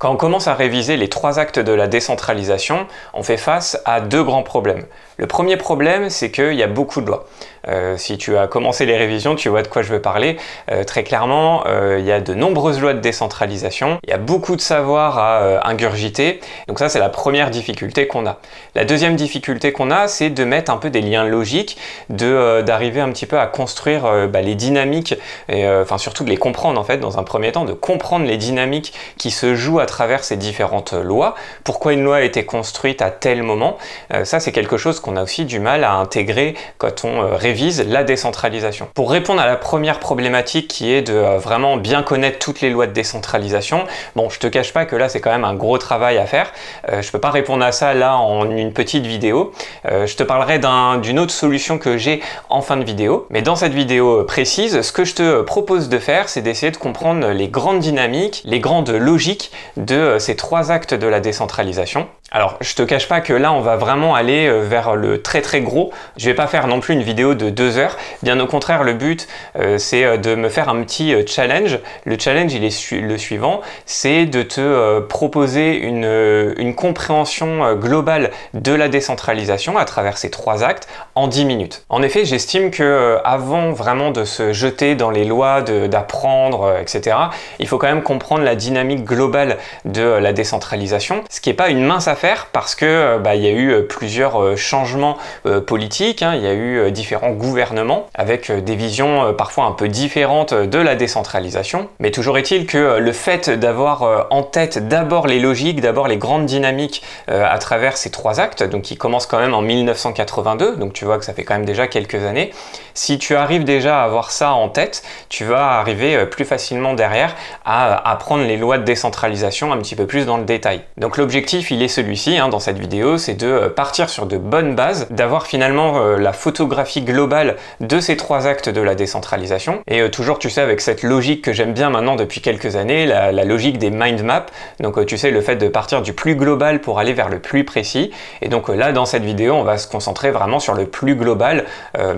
Quand on commence à réviser les trois actes de la décentralisation, on fait face à deux grands problèmes. Le premier problème, c'est qu'il y a beaucoup de lois. Euh, si tu as commencé les révisions, tu vois de quoi je veux parler. Euh, très clairement, euh, il y a de nombreuses lois de décentralisation, il y a beaucoup de savoir à ingurgiter, donc ça c'est la première difficulté qu'on a. La deuxième difficulté qu'on a, c'est de mettre un peu des liens logiques, d'arriver un petit peu à construire bah, les dynamiques, et enfin surtout de les comprendre en fait dans un premier temps, de comprendre les dynamiques qui se jouent à travers ces différentes lois, pourquoi une loi a été construite à tel moment. Euh, ça, c'est quelque chose qu'on a aussi du mal à intégrer quand on euh, révise la décentralisation. Pour répondre à la première problématique qui est de euh, vraiment bien connaître toutes les lois de décentralisation, bon, je te cache pas que là, c'est quand même un gros travail à faire. je peux pas répondre à ça là en une petite vidéo. je te parlerai d'une autre solution que j'ai en fin de vidéo. Mais dans cette vidéo précise, ce que je te propose de faire, c'est d'essayer de comprendre les grandes dynamiques, les grandes logiques de euh, ces trois actes de la décentralisation alors, je te cache pas que là, on va vraiment aller euh, vers le très très gros. Je vais pas faire non plus une vidéo de deux heures. Bien au contraire, le but, euh, c'est euh, de me faire un petit challenge. Le challenge, il est le suivant, c'est de te proposer une, compréhension globale de la décentralisation à travers ces trois actes en 10 minutes. En effet, j'estime que avant vraiment de se jeter dans les lois, d'apprendre, etc., il faut quand même comprendre la dynamique globale de la décentralisation, ce qui n'est pas une mince affaire faire parce que euh, bah, il y a eu euh, plusieurs euh, changements politiques, hein. il y a eu différents gouvernements avec des visions parfois un peu différentes de la décentralisation. Mais toujours est-il que le fait d'avoir en tête d'abord les logiques, d'abord les grandes dynamiques à travers ces trois actes, donc qui commencent quand même en 1982, donc tu vois que ça fait quand même déjà quelques années, si tu arrives déjà à avoir ça en tête, tu vas arriver plus facilement derrière à apprendre les lois de décentralisation un petit peu plus dans le détail. Donc l'objectif, il est celui ici, hein, dans cette vidéo, c'est de euh, partir sur de bonnes bases, d'avoir finalement euh, la photographie globale de ces trois actes de la décentralisation. Et euh, toujours, tu sais, avec cette logique que j'aime bien maintenant depuis quelques années, la, logique des mind maps. Donc, tu sais, le fait de partir du plus global pour aller vers le plus précis. Et donc là, dans cette vidéo, on va se concentrer vraiment sur le plus global,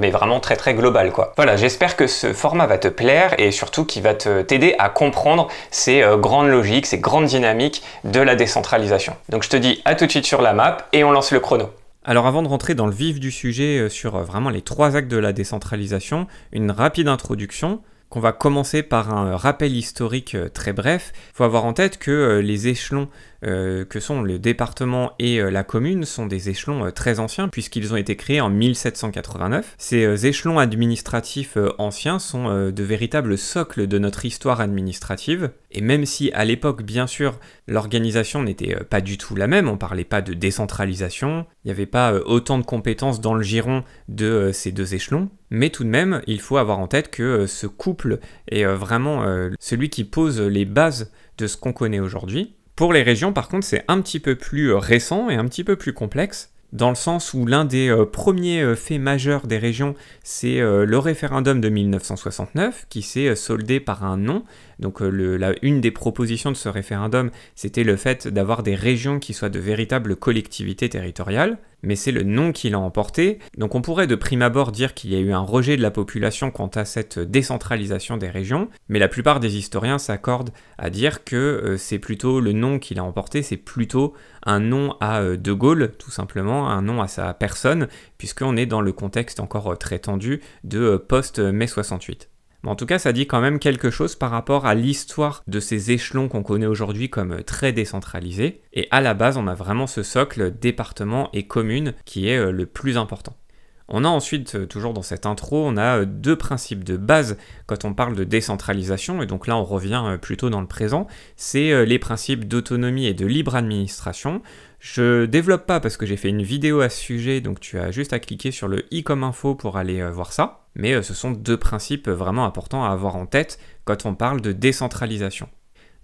mais vraiment très très global, quoi. Voilà, j'espère que ce format va te plaire et surtout qu'il va t'aider à comprendre ces grandes logiques, ces grandes dynamiques de la décentralisation. Donc, je te dis à tout de suite sur la map et on lance le chrono. Alors avant de rentrer dans le vif du sujet euh, sur euh, vraiment les trois actes de la décentralisation, une rapide introduction qu'on va commencer par un euh, rappel historique très bref. Il faut avoir en tête que les échelons euh, que sont le département et euh, la commune, sont des échelons euh, très anciens puisqu'ils ont été créés en 1789. Ces échelons administratifs anciens sont de véritables socles de notre histoire administrative. Et même si à l'époque, bien sûr, l'organisation n'était pas du tout la même, on parlait pas de décentralisation, il n'y avait pas autant de compétences dans le giron de ces deux échelons, mais tout de même, il faut avoir en tête que ce couple est vraiment celui qui pose les bases de ce qu'on connaît aujourd'hui. Pour les régions, par contre, c'est un petit peu plus euh, récent et un petit peu plus complexe dans le sens où l'un des euh, premiers euh, faits majeurs des régions, c'est le référendum de 1969, qui s'est soldé par un non donc euh, la, une des propositions de ce référendum, c'était le fait d'avoir des régions qui soient de véritables collectivités territoriales, mais c'est le nom qui l'a emporté. Donc on pourrait de prime abord dire qu'il y a eu un rejet de la population quant à cette décentralisation des régions, mais la plupart des historiens s'accordent à dire que euh, c'est plutôt le nom qui l'a emporté, c'est plutôt un nom à euh, De Gaulle, tout simplement, un nom à sa personne, puisqu'on est dans le contexte encore très tendu de post-mai 68. Mais en tout cas, ça dit quand même quelque chose par rapport à l'histoire de ces échelons qu'on connaît aujourd'hui comme très décentralisés. Et à la base, on a vraiment ce socle département et commune qui est euh, le plus important. On a ensuite, euh, toujours dans cette intro, on a euh, deux principes de base quand on parle de décentralisation, et donc là on revient plutôt dans le présent, c'est les principes d'autonomie et de libre administration. Je développe pas parce que j'ai fait une vidéo à ce sujet, donc tu as juste à cliquer sur le i comme info pour aller voir ça mais euh, ce sont deux principes euh, vraiment importants à avoir en tête quand on parle de décentralisation.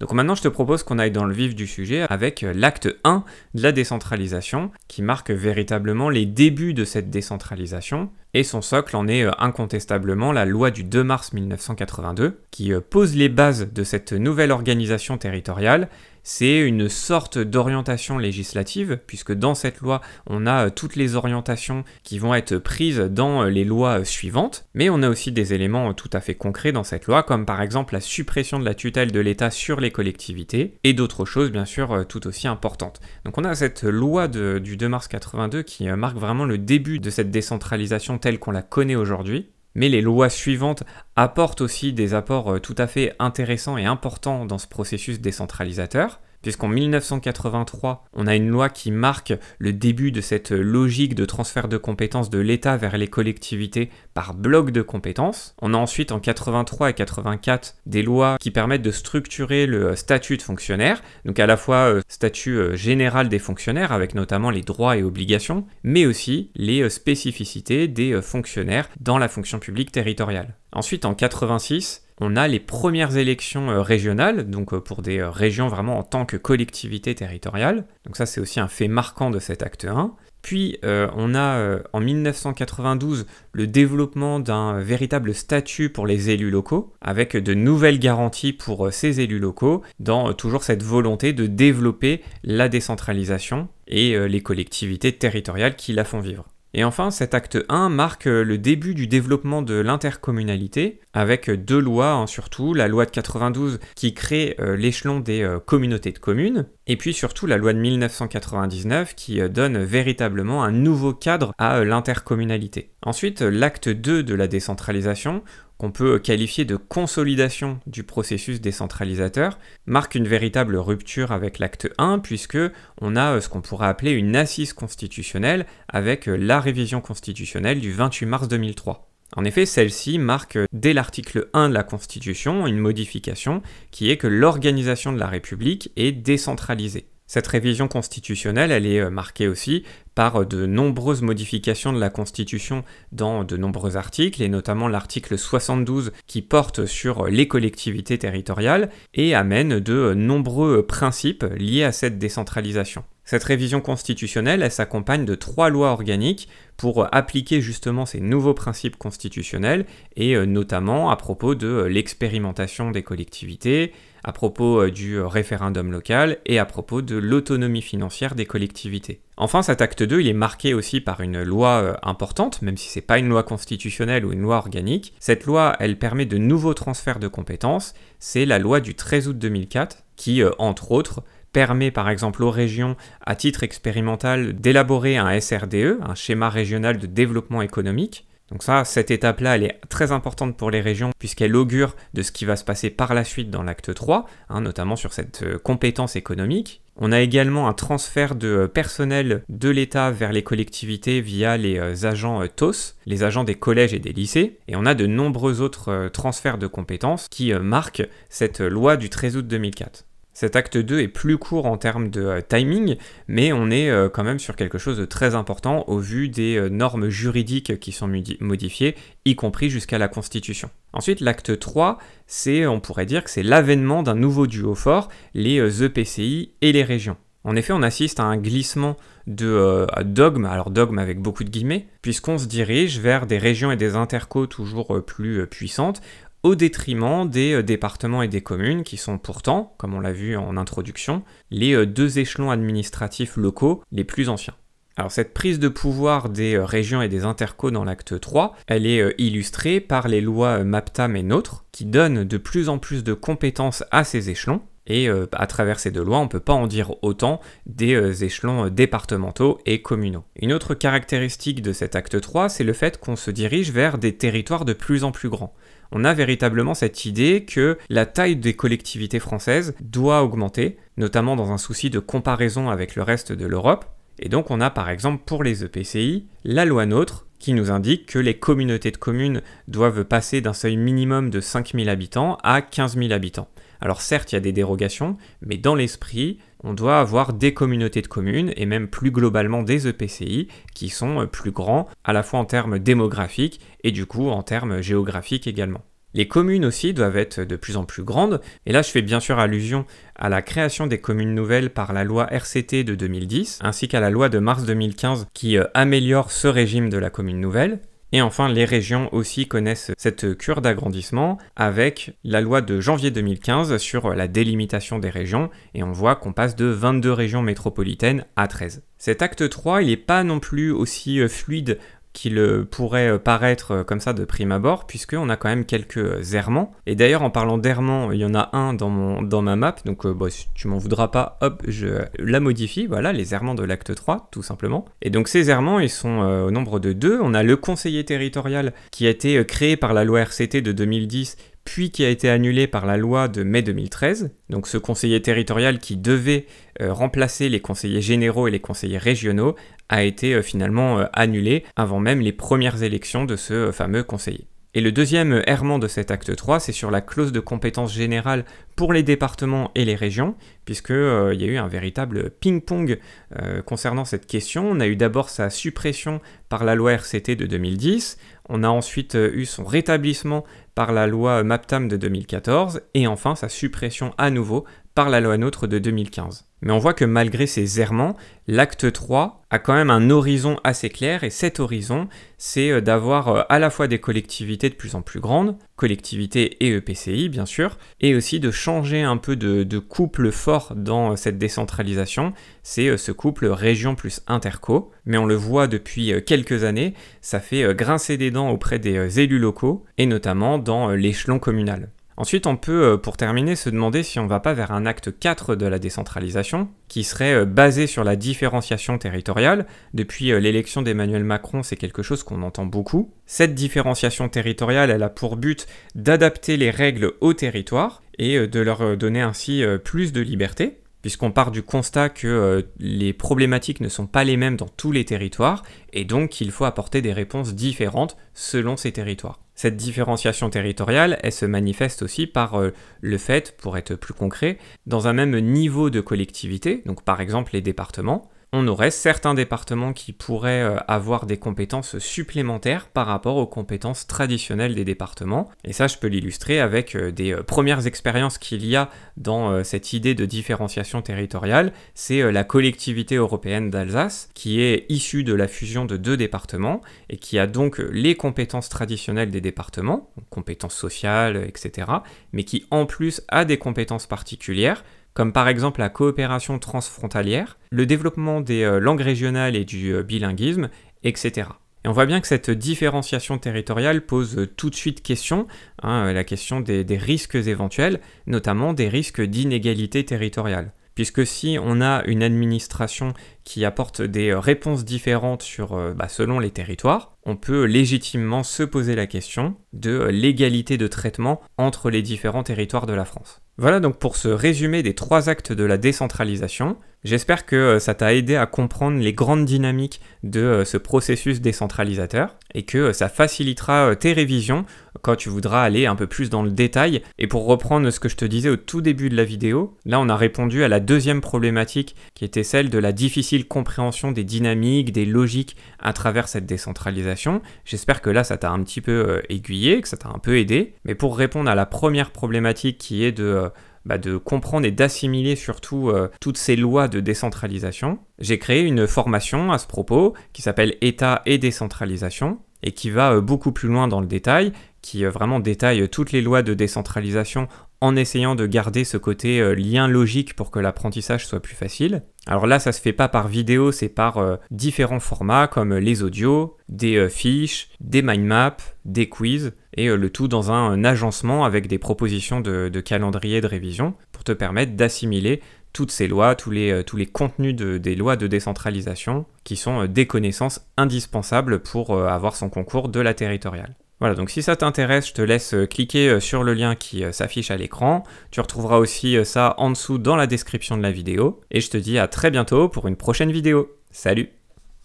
Donc maintenant, je te propose qu'on aille dans le vif du sujet avec euh, l'acte 1 de la décentralisation, qui marque véritablement les débuts de cette décentralisation, et son socle en est incontestablement la loi du 2 mars 1982, qui pose les bases de cette nouvelle organisation territoriale c'est une sorte d'orientation législative, puisque dans cette loi, on a euh, toutes les orientations qui vont être prises dans euh, les lois euh, suivantes, mais on a aussi des éléments tout à fait concrets dans cette loi, comme par exemple la suppression de la tutelle de l'État sur les collectivités, et d'autres choses bien sûr tout aussi importantes. Donc on a cette loi du 2 mars 82 qui marque vraiment le début de cette décentralisation telle qu'on la connaît aujourd'hui, mais les lois suivantes apportent aussi des apports euh, tout à fait intéressants et importants dans ce processus décentralisateur puisqu'en 1983, on a une loi qui marque le début de cette logique de transfert de compétences de l'État vers les collectivités par bloc de compétences. On a ensuite en 83 et 84 des lois qui permettent de structurer le statut de fonctionnaire, donc à la fois euh, statut euh, général des fonctionnaires avec notamment les droits et obligations, mais aussi les euh, spécificités des fonctionnaires dans la fonction publique territoriale. Ensuite en 86, on a les premières élections euh, régionales, donc euh, pour des euh, régions vraiment en tant que collectivité territoriale. Donc ça c'est aussi un fait marquant de cet acte 1. Puis on a en 1992 le développement d'un véritable statut pour les élus locaux, avec de nouvelles garanties pour ces élus locaux, dans toujours cette volonté de développer la décentralisation et les collectivités territoriales qui la font vivre. Et enfin, cet acte 1 marque euh, le début du développement de l'intercommunalité, avec deux lois hein, surtout, la loi de 92 qui crée euh, l'échelon des euh, communautés de communes, et puis surtout la loi de 1999 qui donne véritablement un nouveau cadre à l'intercommunalité. Ensuite, l'acte 2 de la décentralisation qu'on peut qualifier de consolidation du processus décentralisateur, marque une véritable rupture avec l'acte 1 puisque on a euh, ce qu'on pourrait appeler une assise constitutionnelle avec euh, la révision constitutionnelle du 28 mars 2003. En effet, celle-ci marque euh, dès l'article 1 de la Constitution une modification qui est que l'organisation de la République est décentralisée. Cette révision constitutionnelle, elle est marquée aussi par de nombreuses modifications de la Constitution dans de nombreux articles, et notamment l'article 72 qui porte sur les collectivités territoriales et amène de nombreux principes liés à cette décentralisation. Cette révision constitutionnelle, elle s'accompagne de trois lois organiques pour appliquer justement ces nouveaux principes constitutionnels, et euh, notamment à propos de l'expérimentation des collectivités, à propos euh, du référendum local et à propos de l'autonomie financière des collectivités. Enfin, cet acte 2, il est marqué aussi par une loi euh, importante, même si ce c'est pas une loi constitutionnelle ou une loi organique. Cette loi, elle permet de nouveaux transferts de compétences. C'est la loi du 13 août 2004 qui, euh, entre autres, permet par exemple aux régions, à titre expérimental, d'élaborer un SRDE, un schéma régional de développement économique, donc ça, cette étape-là, elle est très importante pour les régions puisqu'elle augure de ce qui va se passer par la suite dans l'acte 3, hein, notamment sur cette euh, compétence économique. On a également un transfert de euh, personnel de l'État vers les collectivités via les euh, agents TOS, les agents des collèges et des lycées, et on a de nombreux autres transferts de compétences qui marquent cette loi du 13 août 2004. Cet acte 2 est plus court en termes de euh, timing, mais on est euh, quand même sur quelque chose de très important au vu des euh, normes juridiques qui sont modifiées, y compris jusqu'à la Constitution. Ensuite, l'acte 3, c'est, on pourrait dire que c'est l'avènement d'un nouveau duo fort, les EPCI e et les régions. En effet, on assiste à un glissement de dogmes, dogme, alors dogme avec beaucoup de guillemets, puisqu'on se dirige vers des régions et des intercos toujours plus puissantes, au détriment des euh, départements et des communes qui sont pourtant, comme on l'a vu en introduction, les euh, deux échelons administratifs locaux les plus anciens. Alors cette prise de pouvoir des euh, régions et des intercos dans l'acte 3, elle est illustrée par les lois MAPTAM et NOTRe qui donnent de plus en plus de compétences à ces échelons et à travers ces deux lois, on ne peut pas en dire autant des échelons départementaux et communaux. Une autre caractéristique de cet acte 3, c'est le fait qu'on se dirige vers des territoires de plus en plus grands on a véritablement cette idée que la taille des collectivités françaises doit augmenter, notamment dans un souci de comparaison avec le reste de l'Europe. Et donc on a par exemple pour les EPCI la loi NOTRe qui nous indique que les communautés de communes doivent passer d'un seuil minimum de 5000 habitants à 15 000 habitants. Alors certes, il y a des dérogations, mais dans l'esprit, on doit avoir des communautés de communes et même plus globalement des EPCI qui sont euh, plus grands à la fois en termes démographiques et du coup en termes géographiques également. Les communes aussi doivent être de plus en plus grandes, et là je fais bien sûr allusion à la création des communes nouvelles par la loi RCT de 2010, ainsi qu'à la loi de mars 2015 qui euh, améliore ce régime de la commune nouvelle. Et enfin, les régions aussi connaissent cette cure d'agrandissement avec la loi de janvier 2015 sur la délimitation des régions, et on voit qu'on passe de 22 régions métropolitaines à 13. Cet acte 3, il n'est pas non plus aussi euh, fluide qu'il pourrait euh, paraître euh, comme ça de prime abord, puisqu'on a quand même quelques euh, errements. Et d'ailleurs, en parlant d'errements, il y en a un dans, mon, dans ma map, donc bah, si tu m'en voudras pas, hop, je la modifie, voilà, les errements de l'acte 3, tout simplement. Et donc ces errements, ils sont au nombre de deux. On a le conseiller territorial qui a été créé par la loi RCT de 2010, puis qui a été annulé par la loi de mai 2013. Donc ce conseiller territorial qui devait euh, remplacer les conseillers généraux et les conseillers régionaux a été euh, finalement euh, annulé avant même les premières élections de ce fameux conseiller. Et le deuxième errement de cet acte 3, c'est sur la clause de compétence générale pour les départements et les régions, puisqu'il euh, y a eu un véritable ping-pong euh, concernant cette question. On a eu d'abord sa suppression par la loi RCT de 2010, on a ensuite euh, eu son rétablissement par la loi MAPTAM de 2014, et enfin sa suppression à nouveau la loi NOTRe de 2015. Mais on voit que malgré ces errements, l'acte 3 a quand même un horizon assez clair, et cet horizon, c'est euh, d'avoir euh, à la fois des collectivités de plus en plus grandes, collectivités et EPCI bien sûr, et aussi de changer un peu de couple fort dans euh, cette décentralisation, c'est ce couple région plus interco, mais on le voit depuis quelques années, ça fait grincer des dents auprès des élus locaux, et notamment dans l'échelon communal. Ensuite, on peut, euh, pour terminer, se demander si on ne va pas vers un acte 4 de la décentralisation, qui serait euh, basé sur la différenciation territoriale. Depuis euh, l'élection d'Emmanuel Macron, c'est quelque chose qu'on entend beaucoup. Cette différenciation territoriale, elle a pour but d'adapter les règles au territoire et de leur donner ainsi plus de liberté puisqu'on part du constat que euh, les problématiques ne sont pas les mêmes dans tous les territoires, et donc qu'il faut apporter des réponses différentes selon ces territoires. Cette différenciation territoriale, elle se manifeste aussi par euh, le fait, pour être plus concret, dans un même niveau de collectivité, donc par exemple les départements, on aurait certains départements qui pourraient euh, avoir des compétences supplémentaires par rapport aux compétences traditionnelles des départements. Et ça, je peux l'illustrer avec euh, des euh, premières expériences qu'il y a dans cette idée de différenciation territoriale. C'est la collectivité européenne d'Alsace, qui est issue de la fusion de deux départements et qui a donc les compétences traditionnelles des départements, compétences sociales, etc., mais qui en plus a des compétences particulières comme par exemple la coopération transfrontalière, le développement des euh, langues régionales et du euh, bilinguisme, etc. Et on voit bien que cette différenciation territoriale pose euh, tout de suite question, hein, la question des, risques éventuels, notamment des risques d'inégalité territoriale puisque si on a une administration qui apporte des réponses différentes sur, bah, selon les territoires, on peut légitimement se poser la question de l'égalité de traitement entre les différents territoires de la France. Voilà donc pour ce résumé des trois actes de la décentralisation. J'espère que euh, ça t'a aidé à comprendre les grandes dynamiques de euh, ce processus décentralisateur et que euh, ça facilitera tes révisions quand tu voudras aller un peu plus dans le détail. Et pour reprendre ce que je te disais au tout début de la vidéo, là on a répondu à la deuxième problématique qui était celle de la difficile compréhension des dynamiques, des logiques à travers cette décentralisation. J'espère que là ça t'a un petit peu euh, aiguillé, que ça t'a un peu aidé. Mais pour répondre à la première problématique qui est de... Euh, bah, de comprendre et d'assimiler surtout euh, toutes ces lois de décentralisation, j'ai créé une formation à ce propos qui s'appelle État et décentralisation et qui va beaucoup plus loin dans le détail qui euh, vraiment détaille euh, toutes les lois de décentralisation en essayant de garder ce côté euh, lien logique pour que l'apprentissage soit plus facile. Alors là, ça se fait pas par vidéo, c'est par différents formats comme les audios, des fiches, des mind maps, des quiz, et le tout dans un, agencement avec des propositions de, calendrier de révision pour te permettre d'assimiler toutes ces lois, tous les, contenus des lois de décentralisation qui sont des connaissances indispensables pour avoir son concours de la territoriale. Voilà, donc si ça t'intéresse, je te laisse euh, cliquer euh, sur le lien qui euh, s'affiche à l'écran. Tu retrouveras aussi ça en dessous dans la description de la vidéo. Et je te dis à très bientôt pour une prochaine vidéo. Salut